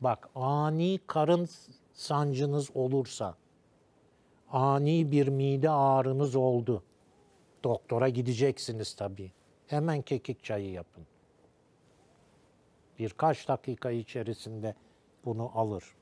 Bak ani karın sancınız olursa, ani bir mide ağrınız oldu. Doktora gideceksiniz tabii. Hemen kekik çayı yapın. Birkaç dakika içerisinde bunu alır.